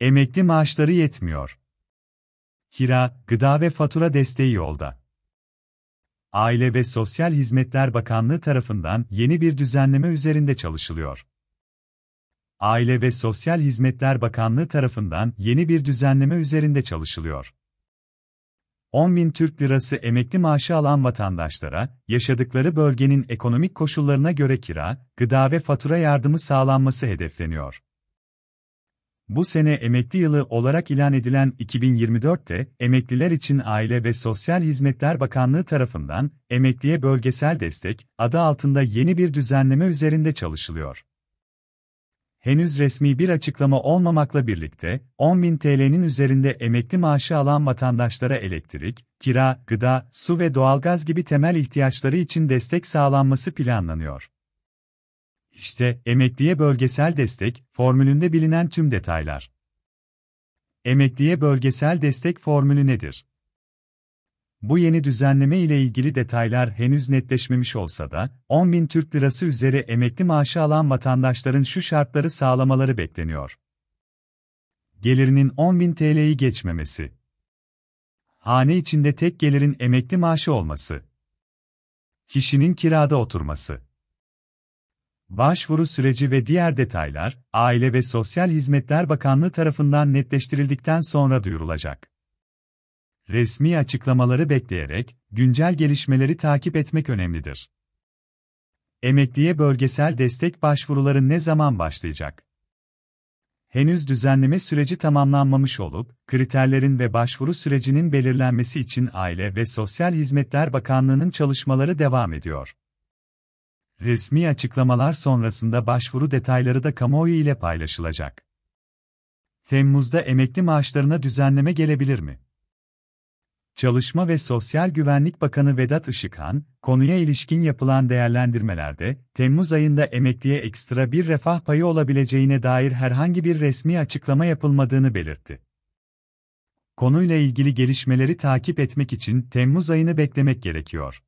Emekli maaşları yetmiyor. Kira, gıda ve fatura desteği yolda. Aile ve Sosyal Hizmetler Bakanlığı tarafından yeni bir düzenleme üzerinde çalışılıyor. Aile ve Sosyal Hizmetler Bakanlığı tarafından yeni bir düzenleme üzerinde çalışılıyor. 10 bin Türk lirası emekli maaşı alan vatandaşlara, yaşadıkları bölgenin ekonomik koşullarına göre kira, gıda ve fatura yardımı sağlanması hedefleniyor. Bu sene emekli yılı olarak ilan edilen 2024'te emekliler için Aile ve Sosyal Hizmetler Bakanlığı tarafından emekliye bölgesel destek adı altında yeni bir düzenleme üzerinde çalışılıyor. Henüz resmi bir açıklama olmamakla birlikte 10.000 TL'nin üzerinde emekli maaşı alan vatandaşlara elektrik, kira, gıda, su ve doğalgaz gibi temel ihtiyaçları için destek sağlanması planlanıyor. İşte emekliye bölgesel destek formülünde bilinen tüm detaylar. Emekliye bölgesel destek formülü nedir? Bu yeni düzenleme ile ilgili detaylar henüz netleşmemiş olsa da, 10 bin Türk lirası üzeri emekli maaşı alan vatandaşların şu şartları sağlamaları bekleniyor. Gelirinin 10 bin TL'yi geçmemesi. Hane içinde tek gelirin emekli maaşı olması. Kişinin kirada oturması Başvuru süreci ve diğer detaylar, Aile ve Sosyal Hizmetler Bakanlığı tarafından netleştirildikten sonra duyurulacak. Resmi açıklamaları bekleyerek, güncel gelişmeleri takip etmek önemlidir. Emekliye bölgesel destek başvuruları ne zaman başlayacak? henüz düzenleme süreci tamamlanmamış olup, kriterlerin ve başvuru sürecinin belirlenmesi için Aile ve Sosyal Hizmetler Bakanlığı'nın çalışmaları devam ediyor. Resmi açıklamalar sonrasında başvuru detayları da kamuoyu ile paylaşılacak. Temmuz'da emekli maaşlarına düzenleme gelebilir mi? Çalışma ve Sosyal Güvenlik Bakanı Vedat Işıkhan, konuya ilişkin yapılan değerlendirmelerde, Temmuz ayında emekliye ekstra bir refah payı olabileceğine dair herhangi bir resmi açıklama yapılmadığını belirtti. Konuyla ilgili gelişmeleri takip etmek için Temmuz ayını beklemek gerekiyor.